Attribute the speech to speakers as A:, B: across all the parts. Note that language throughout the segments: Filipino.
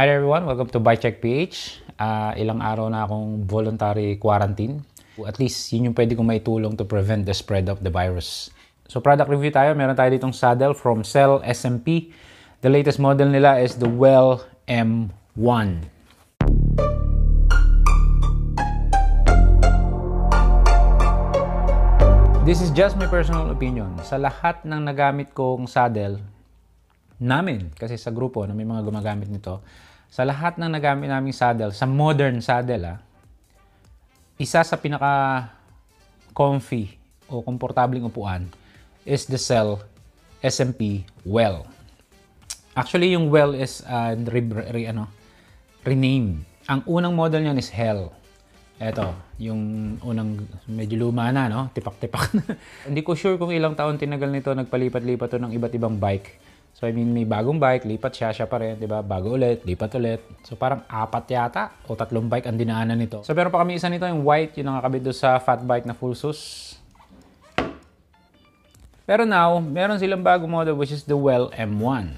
A: Hi everyone, welcome to ByCheck PH. Uh, ah, ilang araw na akong voluntary quarantine. At least yun yung pwede kong maitulong to prevent the spread of the virus. So product review tayo, meron tayo ditong saddle from Cell SMP. The latest model nila is the Well M1. This is just my personal opinion. Sa lahat ng nagamit kong saddle, namin kasi sa grupo na may mga gumagamit nito sa lahat ng nagamit naming saddle, sa modern saddle, ah, isa sa pinaka comfy o komportabling upuan is the Cell SMP Well. Actually, yung Well is uh, re, re, ano, renamed. Ang unang model niyan is Hell. Eto, yung unang medyo luma na, no? Tipak-tipak Hindi ko sure kung ilang taon tinagal nito, nagpalipat-lipat to ng iba't ibang bike. So, I mean, may bagong bike, lipat siya, siya pa rin, di ba? Bago ulit, lipat ulit. So, parang apat yata o tatlong bike ang dinaanan nito. So, pero pa kami isa nito, yung white, yung nakakabit doon sa fat bike na full sus. Pero now, meron silang bagong model which is the Well M1.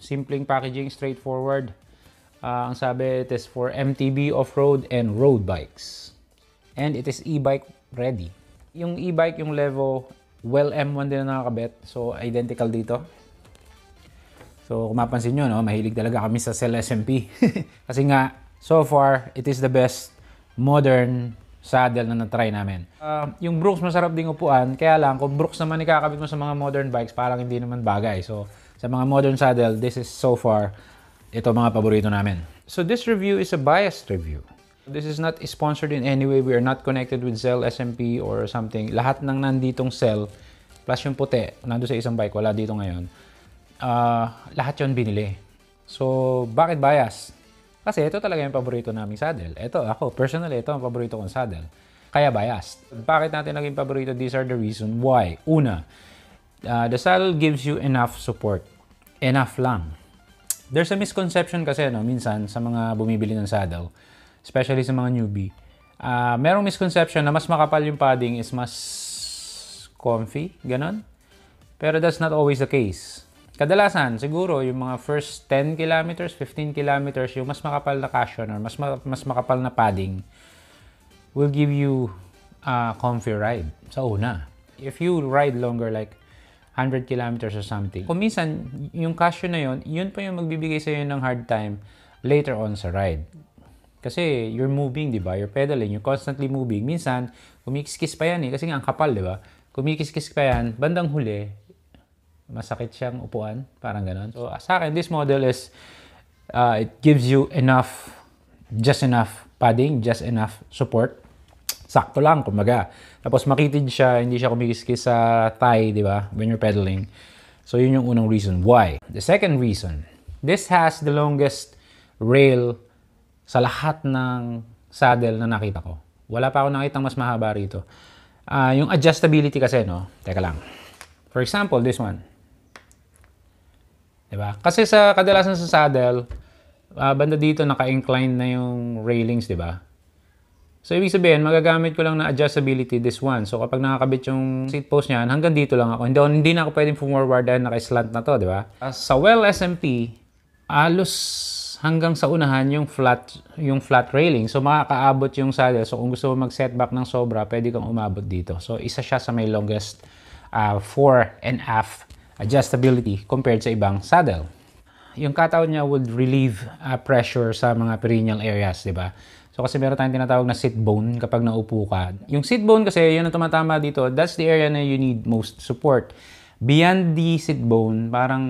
A: Simpleng packaging, straightforward. Uh, ang sabi, it is for MTB, off-road, and road bikes. And it is e-bike ready. Yung e-bike, yung Levo, Well M1 din na nakakabit. So, identical dito. So, kung mapansin nyo, no, mahilig talaga kami sa Cell SMP. Kasi nga, so far, it is the best modern saddle na natry namin. Uh, yung Brooks masarap ding upuan, kaya lang kung Brooks naman ikakabit mo sa mga modern bikes, parang hindi naman bagay. So, sa mga modern saddle, this is so far, ito mga paborito namin. So, this review is a biased review. This is not sponsored in any way. We are not connected with Zell, SMP, or something. Lahat ng nanditong Zell, plus yung puti, nando sa isang bike, wala dito ngayon. Uh, lahat yon binili. So, bakit bias? Kasi ito talaga yung paborito naming saddle. Ito, ako, personally, ito ang paborito kong saddle. Kaya bias. Bakit natin naging paborito? These are the reason why. Una, uh, the saddle gives you enough support. Enough lang. There's a misconception kasi no, minsan sa mga bumibili ng saddle especially sa mga newbie. Uh, merong misconception na mas makapal yung padding is mas comfy, ganon. Pero that's not always the case. Kadalasan, siguro, yung mga first 10 kilometers, 15 kilometers, yung mas makapal na cushion or mas, ma- mas makapal na padding will give you a comfy ride sa una. If you ride longer, like 100 kilometers or something, kung minsan, yung cushion na yun, yun pa yung magbibigay sa'yo ng hard time later on sa ride. Kasi you're moving, di ba? You're pedaling, you're constantly moving. Minsan, kumikiskis pa yan eh. Kasi nga, ang kapal, di ba? Kumikiskis pa yan. Bandang huli, masakit siyang upuan. Parang ganon. So, sa akin, this model is, uh, it gives you enough, just enough padding, just enough support. Sakto lang, kumbaga. Tapos makitid siya, hindi siya kumikiskis sa thigh, di ba? When you're pedaling. So, yun yung unang reason why. The second reason, this has the longest rail sa lahat ng saddle na nakita ko. Wala pa ako nakitang mas mahaba rito. Uh, yung adjustability kasi, no? Teka lang. For example, this one. Diba? Kasi sa kadalasan sa saddle, uh, banda dito naka-incline na yung railings, di ba? So, ibig sabihin, magagamit ko lang na adjustability this one. So, kapag nakakabit yung seat post niyan, hanggang dito lang ako. Hindi, hindi na ako pwedeng forward dahil naka-slant na to, di ba? Uh, ah. sa well SMP, alos hanggang sa unahan yung flat yung flat railing. So makakaabot yung saddle. So kung gusto mo mag-setback ng sobra, pwede kang umabot dito. So isa siya sa may longest uh, ah, fore and aft adjustability compared sa ibang saddle. Yung cutout niya would relieve uh, pressure sa mga perineal areas, di ba? So kasi meron tayong tinatawag na sit bone kapag naupo ka. Yung sit bone kasi, yun ang tumatama dito, that's the area na you need most support. Beyond the sit bone, parang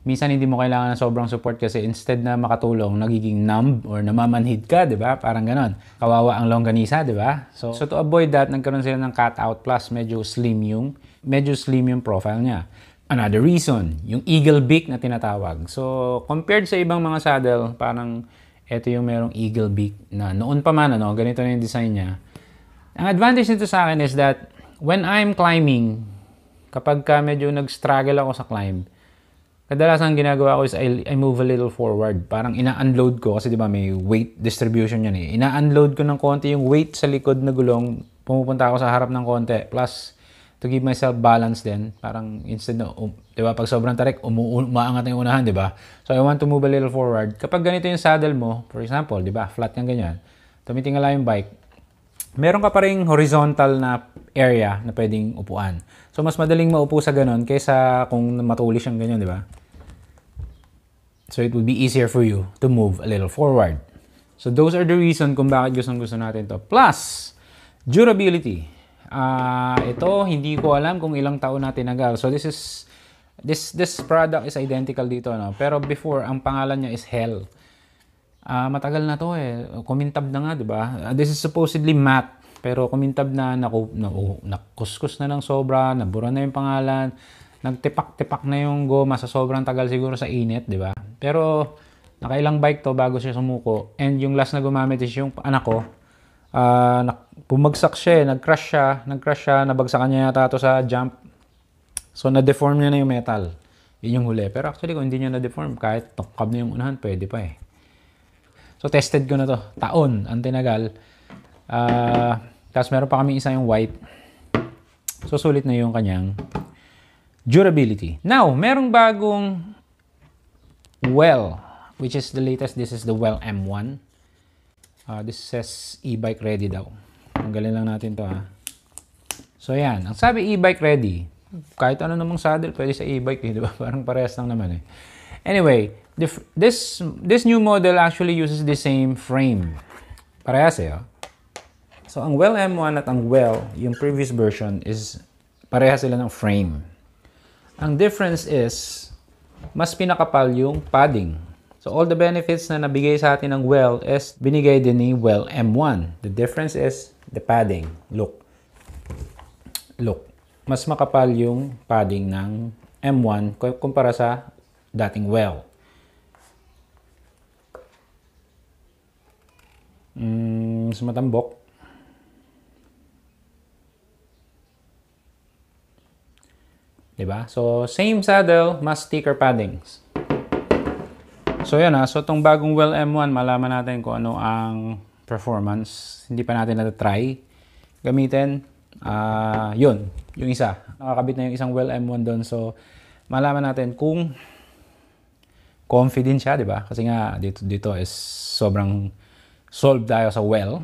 A: minsan hindi mo kailangan ng sobrang support kasi instead na makatulong, nagiging numb or namamanhid ka, di ba? Parang ganon. Kawawa ang longganisa, di ba? So, so to avoid that, nagkaroon sila ng cut-out plus medyo slim yung, medyo slim yung profile niya. Another reason, yung eagle beak na tinatawag. So, compared sa ibang mga saddle, parang ito yung merong eagle beak na noon pa man, ano, ganito na yung design niya. Ang advantage nito sa akin is that when I'm climbing, kapag ka medyo nag-struggle ako sa climb, kadalasan ginagawa ko is I, I move a little forward. Parang ina-unload ko kasi 'di ba may weight distribution 'yan eh. Ina-unload ko ng konti yung weight sa likod na gulong, pumupunta ako sa harap ng konti. Plus to give myself balance din, parang instead na um, 'di ba pag sobrang tarik, umu- umaangat na yung unahan, 'di ba? So I want to move a little forward. Kapag ganito yung saddle mo, for example, 'di ba? Flat kang ganyan. Tumitingala yung bike. Meron ka pa ring horizontal na area na pwedeng upuan. So mas madaling maupo sa ganun kaysa kung matuli siyang ganyan, 'di ba? So it would be easier for you to move a little forward. So those are the reason kung bakit gustong gusto natin to. Plus, durability. Uh, ito, hindi ko alam kung ilang taon natin nagal. So this is, this, this product is identical dito. No? Pero before, ang pangalan niya is Hell. Uh, matagal na to eh. Kumintab na nga, di ba? Uh, this is supposedly matte. Pero kumintab na, naku, na, oh, nakuskus na ng sobra, nabura na yung pangalan, nagtipak-tipak na yung goma sa sobrang tagal siguro sa init, di ba? Pero nakailang bike to bago siya sumuko. And yung last na gumamit is yung anak ko. Uh, bumagsak siya eh. Nag-crash siya. Nag-crash siya. Nabagsakan niya yata to sa jump. So, na-deform niya na yung metal. Yun yung huli. Pero actually, kung hindi niya na-deform, kahit tukab na yung unahan, pwede pa eh. So, tested ko na to. Taon. Ang tinagal. Uh, tapos, meron pa kami isa yung white. So, sulit na yung kanyang durability. Now, merong bagong Well, which is the latest. This is the Well M1. Uh, ah, this says e-bike ready daw. Tanggalin lang natin to ha. So yan, ang sabi e-bike ready. Kahit ano namang saddle, pwede sa e-bike, eh, di ba? Parang parehas lang naman eh. Anyway, this this new model actually uses the same frame. Parehas eh, oh. So ang Well M1 at ang Well, yung previous version is pareha sila ng frame. Ang difference is mas pinakapal yung padding. So all the benefits na nabigay sa atin ng Well is binigay din ni Well M1. The difference is the padding. Look. Look. Mas makapal yung padding ng M1 kumpara sa dating Well. Mm, mas matambok. 'Di ba? So, same saddle, mas sticker paddings. So, yan ha. Ah. So, tong bagong Well M1, malaman natin kung ano ang performance. Hindi pa natin na-try gamitin. Uh, yun, yung isa. Nakakabit na yung isang Well M1 doon. So, malaman natin kung confident siya, di ba? Kasi nga, dito, dito is sobrang solved tayo sa well.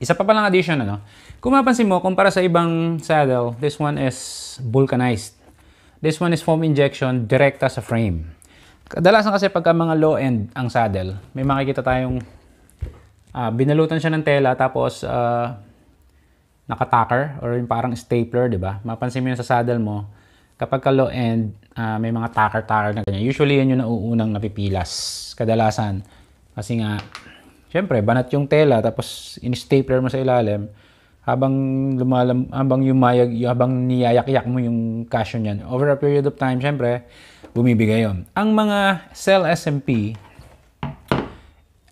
A: Isa pa lang addition, ano? Kung mapansin mo, kumpara sa ibang saddle, this one is vulcanized. This one is foam injection direkta sa frame. Kadalasan kasi pagka mga low-end ang saddle, may makikita tayong uh, binalutan siya ng tela tapos uh, nakatacker or yung parang stapler, di ba? Mapansin mo yun sa saddle mo, kapag ka low-end, uh, ah, may mga tacker-tacker na ganyan. Usually yan yung nauunang napipilas kadalasan. Kasi nga, syempre, banat yung tela tapos in-stapler mo sa ilalim habang lumalam habang yumayag habang niyayakyak mo yung cash niyan over a period of time syempre bumibigay yon ang mga cell SMP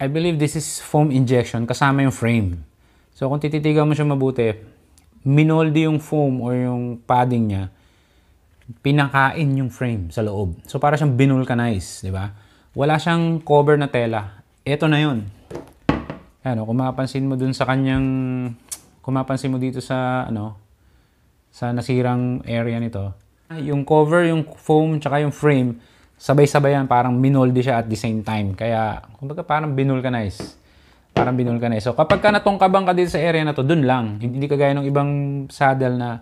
A: I believe this is foam injection kasama yung frame so kung tititigan mo siya mabuti minolde yung foam or yung padding niya pinakain yung frame sa loob so para siyang binulkanize di ba wala siyang cover na tela ito na yun ano kung mapapansin mo dun sa kanyang kung mapansin mo dito sa ano sa nasirang area nito, yung cover, yung foam, tsaka yung frame, sabay-sabay yan, parang minoldi siya at the same time. Kaya, kumbaga parang binulkanize. Parang binulkanize. So, kapag ka natongkabang ka dito sa area na to, dun lang. Hindi kagaya ng ibang saddle na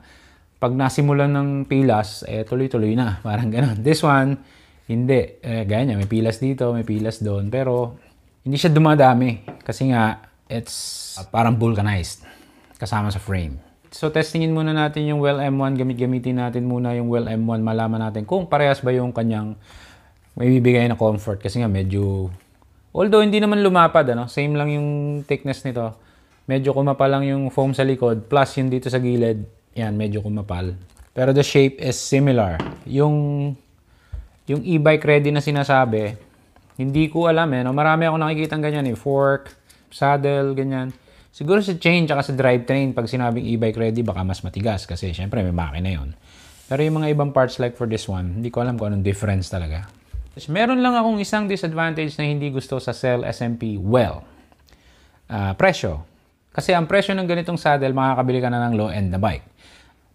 A: pag nasimulan ng pilas, eh tuloy-tuloy na. Parang ganun. This one, hindi. Eh, gaya may pilas dito, may pilas doon. Pero, hindi siya dumadami. Kasi nga, it's uh, parang vulcanized kasama sa frame. So testingin muna natin yung well M1, gamit-gamitin natin muna yung well M1, malaman natin kung parehas ba yung kanyang may bibigay na comfort kasi nga medyo although hindi naman lumapad ano, same lang yung thickness nito. Medyo kumapal lang yung foam sa likod plus yung dito sa gilid, yan medyo kumapal. Pero the shape is similar. Yung yung e-bike ready na sinasabi, hindi ko alam eh. No? Marami ako nakikita ganyan eh. Fork, saddle, ganyan. Siguro sa chain at sa drivetrain, pag sinabing e-bike ready, baka mas matigas kasi syempre may makina yon. Pero yung mga ibang parts like for this one, hindi ko alam kung anong difference talaga. So, meron lang akong isang disadvantage na hindi gusto sa Cell SMP well. Uh, presyo. Kasi ang presyo ng ganitong saddle, makakabili ka na ng low-end na bike.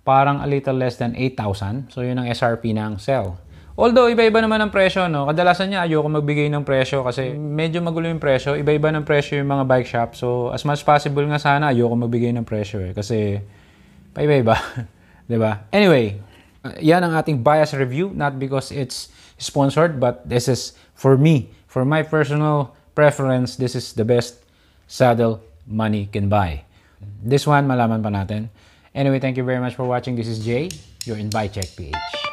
A: Parang a little less than 8,000. So yun ang SRP ng Cell. Although, iba-iba naman ang presyo, no? Kadalasan niya, ayoko magbigay ng presyo kasi medyo magulo yung presyo. Iba-iba ng presyo yung mga bike shop. So, as much possible nga sana, ayoko magbigay ng presyo eh. Kasi, paiba-iba. ba? Diba? Anyway, yan ang ating bias review. Not because it's sponsored, but this is for me. For my personal preference, this is the best saddle money can buy. This one, malaman pa natin. Anyway, thank you very much for watching. This is Jay, your Invite Check PH.